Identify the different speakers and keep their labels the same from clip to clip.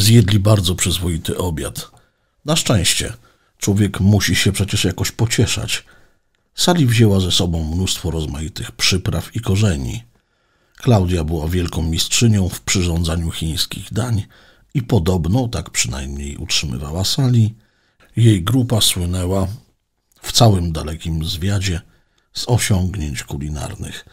Speaker 1: Zjedli bardzo przyzwoity obiad. Na szczęście, człowiek musi się przecież jakoś pocieszać. Sali wzięła ze sobą mnóstwo rozmaitych przypraw i korzeni. Klaudia była wielką mistrzynią w przyrządzaniu chińskich dań i podobno, tak przynajmniej utrzymywała Sali, jej grupa słynęła w całym dalekim zwiadzie z osiągnięć kulinarnych –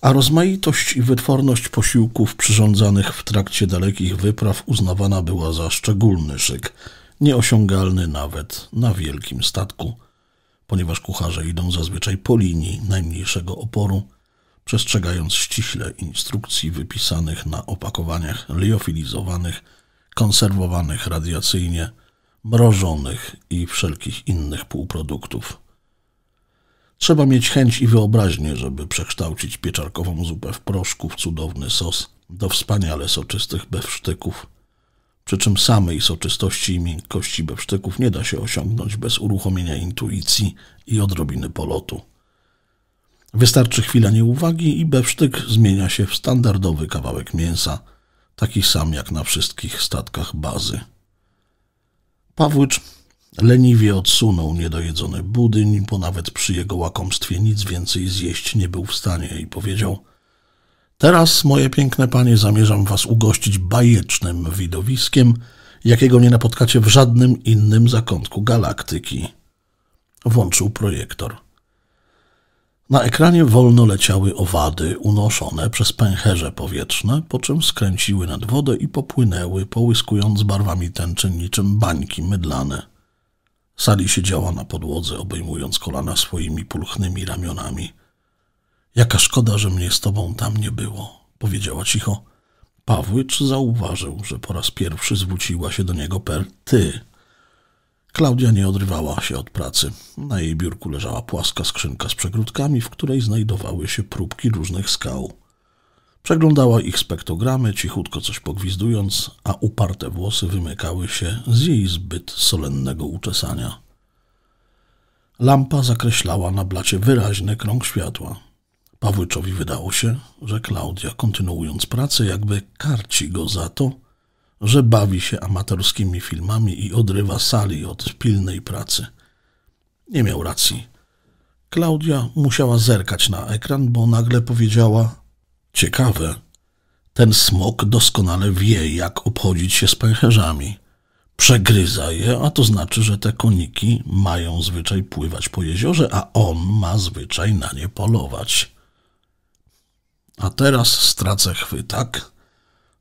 Speaker 1: a rozmaitość i wytworność posiłków przyrządzanych w trakcie dalekich wypraw uznawana była za szczególny szyk, nieosiągalny nawet na wielkim statku, ponieważ kucharze idą zazwyczaj po linii najmniejszego oporu, przestrzegając ściśle instrukcji wypisanych na opakowaniach liofilizowanych, konserwowanych radiacyjnie, mrożonych i wszelkich innych półproduktów. Trzeba mieć chęć i wyobraźnię, żeby przekształcić pieczarkową zupę w proszku w cudowny sos do wspaniale soczystych bewsztyków. Przy czym samej soczystości i miękkości bewsztyków nie da się osiągnąć bez uruchomienia intuicji i odrobiny polotu. Wystarczy chwila nieuwagi i bewsztyk zmienia się w standardowy kawałek mięsa, taki sam jak na wszystkich statkach bazy. Pawłycz Leniwie odsunął niedojedzony budyń, bo nawet przy jego łakomstwie nic więcej zjeść nie był w stanie i powiedział Teraz, moje piękne panie, zamierzam was ugościć bajecznym widowiskiem, jakiego nie napotkacie w żadnym innym zakątku galaktyki. Włączył projektor. Na ekranie wolno leciały owady unoszone przez pęcherze powietrzne, po czym skręciły nad wodę i popłynęły, połyskując barwami tęczy niczym bańki mydlane. Sali siedziała na podłodze, obejmując kolana swoimi pulchnymi ramionami. Jaka szkoda, że mnie z tobą tam nie było, powiedziała cicho. Pawłycz zauważył, że po raz pierwszy zwróciła się do niego per ty. Klaudia nie odrywała się od pracy. Na jej biurku leżała płaska skrzynka z przegródkami, w której znajdowały się próbki różnych skał. Przeglądała ich spektogramy, cichutko coś pogwizdując, a uparte włosy wymykały się z jej zbyt solennego uczesania. Lampa zakreślała na blacie wyraźny krąg światła. Pawłyczowi wydało się, że Klaudia, kontynuując pracę, jakby karci go za to, że bawi się amatorskimi filmami i odrywa sali od pilnej pracy. Nie miał racji. Klaudia musiała zerkać na ekran, bo nagle powiedziała Ciekawe, ten smok doskonale wie, jak obchodzić się z pęcherzami. Przegryza je, a to znaczy, że te koniki mają zwyczaj pływać po jeziorze, a on ma zwyczaj na nie polować. A teraz stracę chwyt, tak?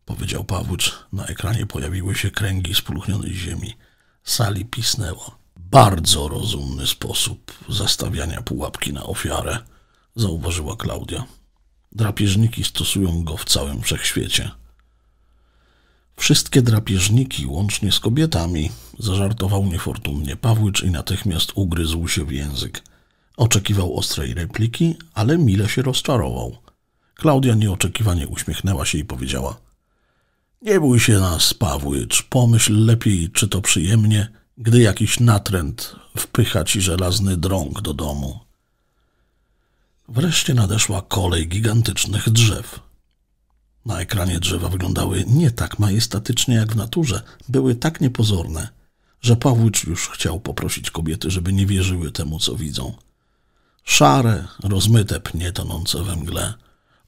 Speaker 1: powiedział Pawłycz. Na ekranie pojawiły się kręgi spulchnionej ziemi. Sali pisnęło. Bardzo rozumny sposób zastawiania pułapki na ofiarę, zauważyła Klaudia. Drapieżniki stosują go w całym wszechświecie. Wszystkie drapieżniki, łącznie z kobietami, zażartował niefortunnie Pawłycz i natychmiast ugryzł się w język. Oczekiwał ostrej repliki, ale mile się rozczarował. Klaudia nieoczekiwanie uśmiechnęła się i powiedziała: Nie bój się nas, Pawłycz, pomyśl lepiej, czy to przyjemnie, gdy jakiś natręt wpycha ci żelazny drąg do domu. Wreszcie nadeszła kolej gigantycznych drzew. Na ekranie drzewa wyglądały nie tak majestatycznie jak w naturze, były tak niepozorne, że Pawłycz już chciał poprosić kobiety, żeby nie wierzyły temu, co widzą. Szare, rozmyte pnie tonące we mgle,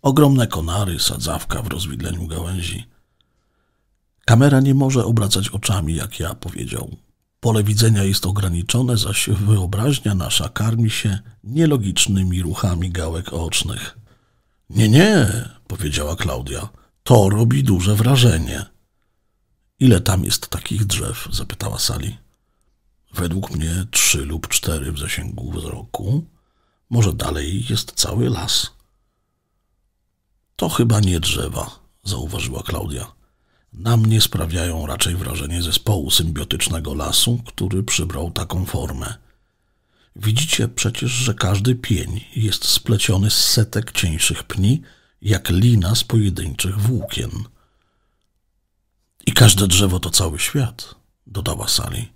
Speaker 1: ogromne konary, sadzawka w rozwidleniu gałęzi. Kamera nie może obracać oczami, jak ja powiedział, Pole widzenia jest ograniczone, zaś wyobraźnia nasza karmi się nielogicznymi ruchami gałek ocznych. Nie, nie, powiedziała Klaudia. To robi duże wrażenie. Ile tam jest takich drzew? zapytała Sali. Według mnie trzy lub cztery w zasięgu wzroku. Może dalej jest cały las. To chyba nie drzewa, zauważyła Klaudia na mnie sprawiają raczej wrażenie zespołu symbiotycznego lasu, który przybrał taką formę. Widzicie przecież, że każdy pień jest spleciony z setek cieńszych pni, jak lina z pojedynczych włókien. I każde drzewo to cały świat, dodała Sali.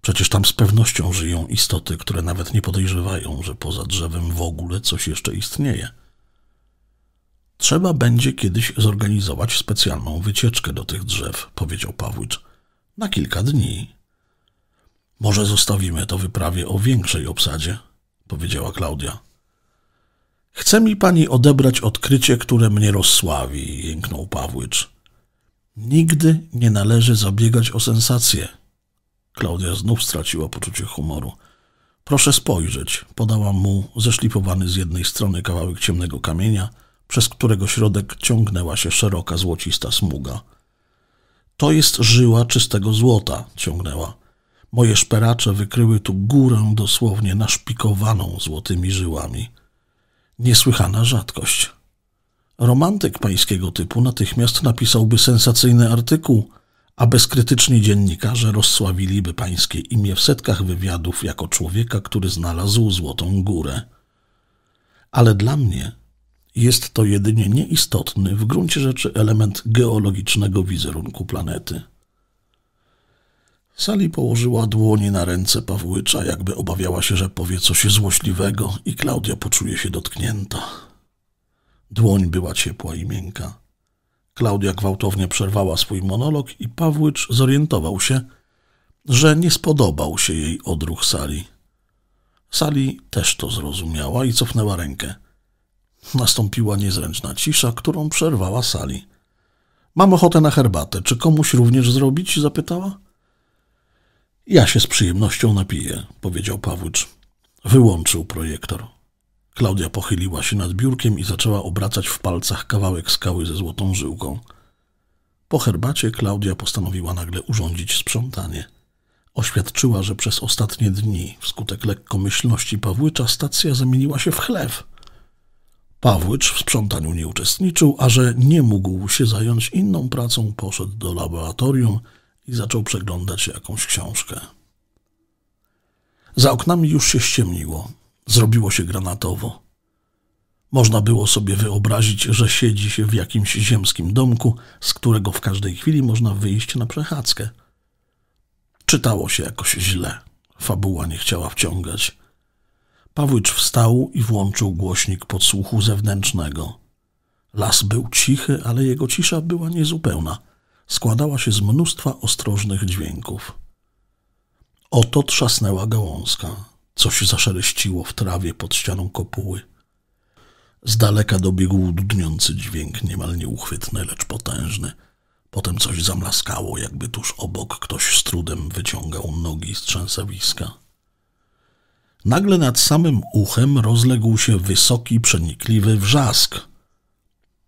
Speaker 1: Przecież tam z pewnością żyją istoty, które nawet nie podejrzewają, że poza drzewem w ogóle coś jeszcze istnieje. Trzeba będzie kiedyś zorganizować specjalną wycieczkę do tych drzew, powiedział Pawłicz. Na kilka dni. Może zostawimy to wyprawie o większej obsadzie, powiedziała Klaudia. Chce mi pani odebrać odkrycie, które mnie rozsławi, jęknął Pawłycz. Nigdy nie należy zabiegać o sensację. Klaudia znów straciła poczucie humoru. Proszę spojrzeć, podała mu zeszlifowany z jednej strony kawałek ciemnego kamienia – przez którego środek ciągnęła się szeroka złocista smuga. To jest żyła czystego złota, ciągnęła. Moje szperacze wykryły tu górę dosłownie naszpikowaną złotymi żyłami. Niesłychana rzadkość. Romantyk pańskiego typu natychmiast napisałby sensacyjny artykuł, a bezkrytyczni dziennikarze rozsławiliby pańskie imię w setkach wywiadów jako człowieka, który znalazł złotą górę. Ale dla mnie jest to jedynie nieistotny w gruncie rzeczy element geologicznego wizerunku planety. Sali położyła dłonie na ręce Pawłycza, jakby obawiała się, że powie coś złośliwego i Klaudia poczuje się dotknięta. Dłoń była ciepła i miękka. Klaudia gwałtownie przerwała swój monolog i Pawłycz zorientował się, że nie spodobał się jej odruch Sali. Sali też to zrozumiała i cofnęła rękę – Nastąpiła niezręczna cisza, którą przerwała sali. Mam ochotę na herbatę. Czy komuś również zrobić? zapytała. Ja się z przyjemnością napiję, powiedział Pawłycz. Wyłączył projektor. Klaudia pochyliła się nad biurkiem i zaczęła obracać w palcach kawałek skały ze złotą żyłką. Po herbacie Klaudia postanowiła nagle urządzić sprzątanie. Oświadczyła, że przez ostatnie dni, wskutek lekkomyślności Pawłycza, stacja zamieniła się w chlew – Pawłycz w sprzątaniu nie uczestniczył, a że nie mógł się zająć inną pracą, poszedł do laboratorium i zaczął przeglądać jakąś książkę. Za oknami już się ściemniło. Zrobiło się granatowo. Można było sobie wyobrazić, że siedzi się w jakimś ziemskim domku, z którego w każdej chwili można wyjść na przechadzkę. Czytało się jakoś źle. Fabuła nie chciała wciągać. Pawłycz wstał i włączył głośnik podsłuchu zewnętrznego. Las był cichy, ale jego cisza była niezupełna. Składała się z mnóstwa ostrożnych dźwięków. Oto trzasnęła gałązka. Coś zaszeleściło w trawie pod ścianą kopuły. Z daleka dobiegł dudniący dźwięk, niemal nieuchwytny, lecz potężny. Potem coś zamlaskało, jakby tuż obok ktoś z trudem wyciągał nogi z trzęsawiska. Nagle nad samym uchem rozległ się wysoki, przenikliwy wrzask.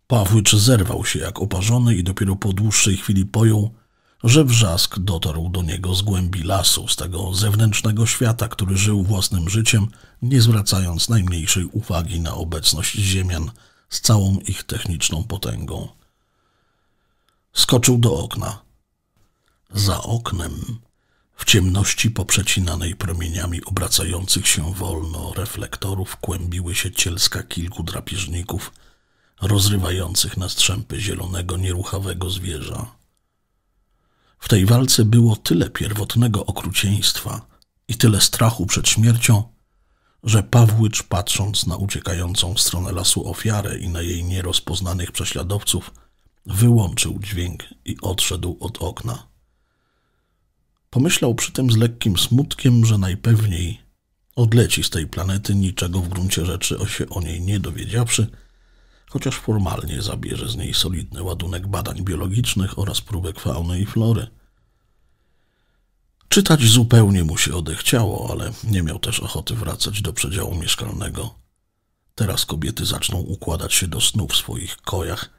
Speaker 1: Pawłycz zerwał się jak oparzony i dopiero po dłuższej chwili pojął, że wrzask dotarł do niego z głębi lasu, z tego zewnętrznego świata, który żył własnym życiem, nie zwracając najmniejszej uwagi na obecność ziemian z całą ich techniczną potęgą. Skoczył do okna. Za oknem w ciemności poprzecinanej promieniami obracających się wolno reflektorów kłębiły się cielska kilku drapieżników, rozrywających na strzępy zielonego, nieruchawego zwierza. W tej walce było tyle pierwotnego okrucieństwa i tyle strachu przed śmiercią, że Pawłycz, patrząc na uciekającą w stronę lasu ofiarę i na jej nierozpoznanych prześladowców, wyłączył dźwięk i odszedł od okna. Pomyślał przy tym z lekkim smutkiem, że najpewniej odleci z tej planety, niczego w gruncie rzeczy o się o niej nie dowiedziawszy, chociaż formalnie zabierze z niej solidny ładunek badań biologicznych oraz próbek fauny i flory. Czytać zupełnie mu się odechciało, ale nie miał też ochoty wracać do przedziału mieszkalnego. Teraz kobiety zaczną układać się do snu w swoich kojach,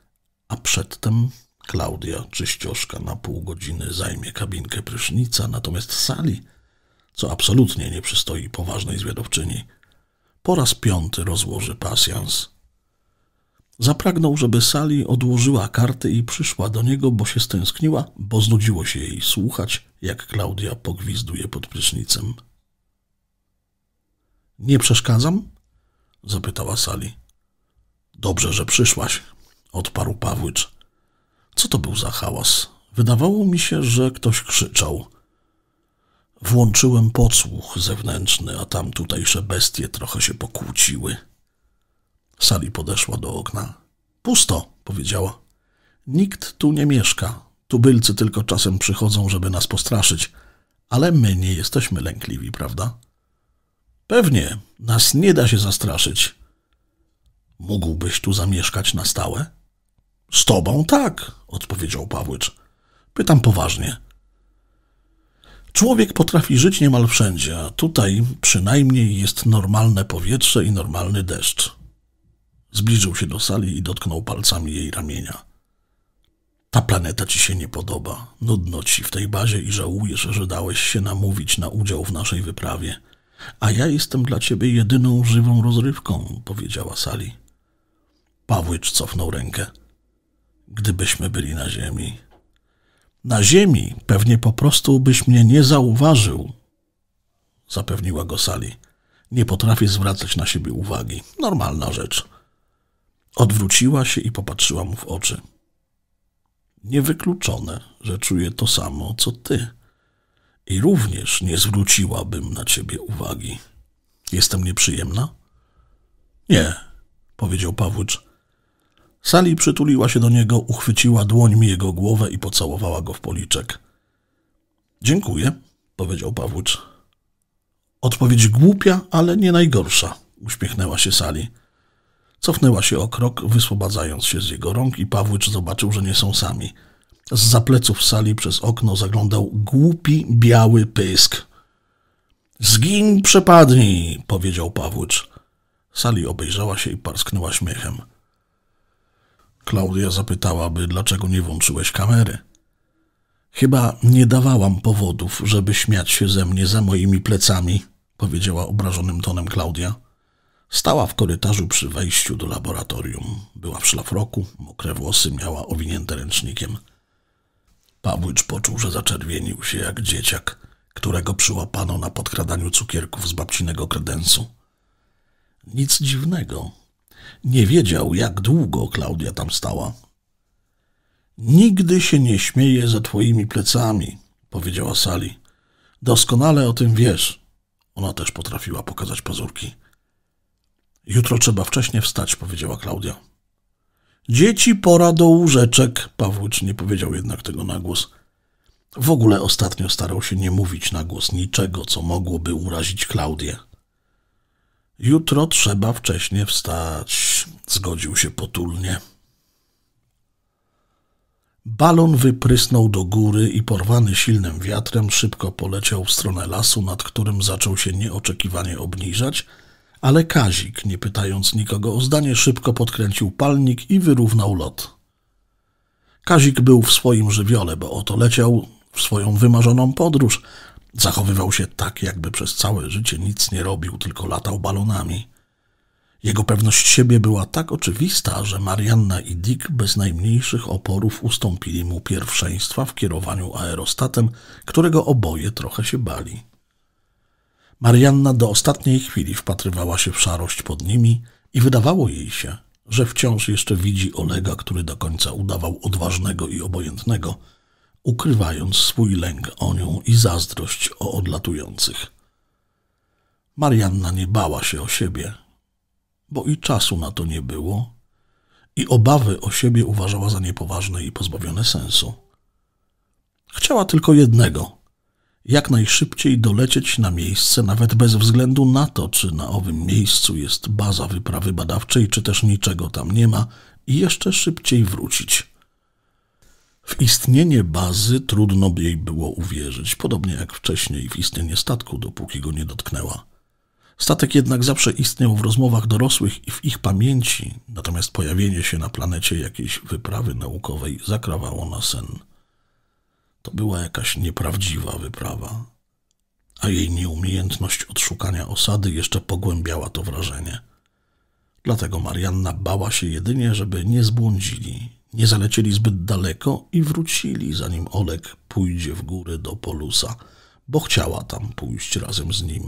Speaker 1: a przedtem Klaudia Czyścioszka na pół godziny zajmie kabinkę prysznica, natomiast sali, co absolutnie nie przystoi poważnej zwiadowczyni, po raz piąty rozłoży pasjans. Zapragnął, żeby Sali odłożyła karty i przyszła do niego, bo się stęskniła, bo znudziło się jej słuchać, jak Klaudia pogwizduje pod prysznicem. Nie przeszkadzam? zapytała Sali. Dobrze, że przyszłaś, odparł Pawłycz. Co to był za hałas? Wydawało mi się, że ktoś krzyczał. Włączyłem podsłuch zewnętrzny, a tam tutejsze bestie trochę się pokłóciły. Sali podeszła do okna. Pusto, powiedziała. Nikt tu nie mieszka. Tubylcy tylko czasem przychodzą, żeby nas postraszyć. Ale my nie jesteśmy lękliwi, prawda? Pewnie, nas nie da się zastraszyć. Mógłbyś tu zamieszkać na stałe? Z tobą tak, odpowiedział Pawłycz. Pytam poważnie. Człowiek potrafi żyć niemal wszędzie, a tutaj przynajmniej jest normalne powietrze i normalny deszcz. Zbliżył się do sali i dotknął palcami jej ramienia. Ta planeta ci się nie podoba. Nudno ci w tej bazie i żałujesz, że dałeś się namówić na udział w naszej wyprawie. A ja jestem dla ciebie jedyną żywą rozrywką, powiedziała Sali. Pawłycz cofnął rękę gdybyśmy byli na ziemi. Na ziemi pewnie po prostu byś mnie nie zauważył, zapewniła go Sali. Nie potrafię zwracać na siebie uwagi. Normalna rzecz. Odwróciła się i popatrzyła mu w oczy. Niewykluczone, że czuję to samo, co ty. I również nie zwróciłabym na ciebie uwagi. Jestem nieprzyjemna? Nie, powiedział Pawłycz. Sali przytuliła się do niego, uchwyciła dłońmi jego głowę i pocałowała go w policzek. Dziękuję, powiedział Pawłucz. Odpowiedź głupia, ale nie najgorsza, uśmiechnęła się Sali. Cofnęła się o krok, wysłobadzając się z jego rąk i Pawłycz zobaczył, że nie są sami. Z zapleców sali przez okno zaglądał głupi, biały pysk. Zgin, przepadnij, powiedział Pawłycz. Sali obejrzała się i parsknęła śmiechem. Klaudia zapytałaby, dlaczego nie włączyłeś kamery. Chyba nie dawałam powodów, żeby śmiać się ze mnie za moimi plecami, powiedziała obrażonym tonem Klaudia. Stała w korytarzu przy wejściu do laboratorium. Była w szlafroku, mokre włosy miała owinięte ręcznikiem. Pawłycz poczuł, że zaczerwienił się jak dzieciak, którego przyłapano na podkradaniu cukierków z babcinego kredensu. Nic dziwnego, nie wiedział, jak długo Klaudia tam stała. Nigdy się nie śmieję za twoimi plecami, powiedziała Sali. Doskonale o tym wiesz. Ona też potrafiła pokazać pazurki. Jutro trzeba wcześnie wstać, powiedziała Klaudia. Dzieci, pora do łóżeczek, Pawłycz nie powiedział jednak tego na głos. W ogóle ostatnio starał się nie mówić na głos niczego, co mogłoby urazić Klaudię. Jutro trzeba wcześnie wstać, zgodził się potulnie. Balon wyprysnął do góry i porwany silnym wiatrem szybko poleciał w stronę lasu, nad którym zaczął się nieoczekiwanie obniżać, ale Kazik, nie pytając nikogo o zdanie, szybko podkręcił palnik i wyrównał lot. Kazik był w swoim żywiole, bo oto leciał w swoją wymarzoną podróż, Zachowywał się tak, jakby przez całe życie nic nie robił, tylko latał balonami. Jego pewność siebie była tak oczywista, że Marianna i Dick bez najmniejszych oporów ustąpili mu pierwszeństwa w kierowaniu aerostatem, którego oboje trochę się bali. Marianna do ostatniej chwili wpatrywała się w szarość pod nimi i wydawało jej się, że wciąż jeszcze widzi Olega, który do końca udawał odważnego i obojętnego – ukrywając swój lęk o nią i zazdrość o odlatujących. Marianna nie bała się o siebie, bo i czasu na to nie było, i obawy o siebie uważała za niepoważne i pozbawione sensu. Chciała tylko jednego jak najszybciej dolecieć na miejsce, nawet bez względu na to, czy na owym miejscu jest baza wyprawy badawczej, czy też niczego tam nie ma, i jeszcze szybciej wrócić. W istnienie bazy trudno jej było uwierzyć, podobnie jak wcześniej w istnienie statku, dopóki go nie dotknęła. Statek jednak zawsze istniał w rozmowach dorosłych i w ich pamięci, natomiast pojawienie się na planecie jakiejś wyprawy naukowej zakrawało na sen. To była jakaś nieprawdziwa wyprawa, a jej nieumiejętność odszukania osady jeszcze pogłębiała to wrażenie. Dlatego Marianna bała się jedynie, żeby nie zbłądzili, nie zalecieli zbyt daleko i wrócili, zanim Olek pójdzie w górę do Polusa, bo chciała tam pójść razem z nim.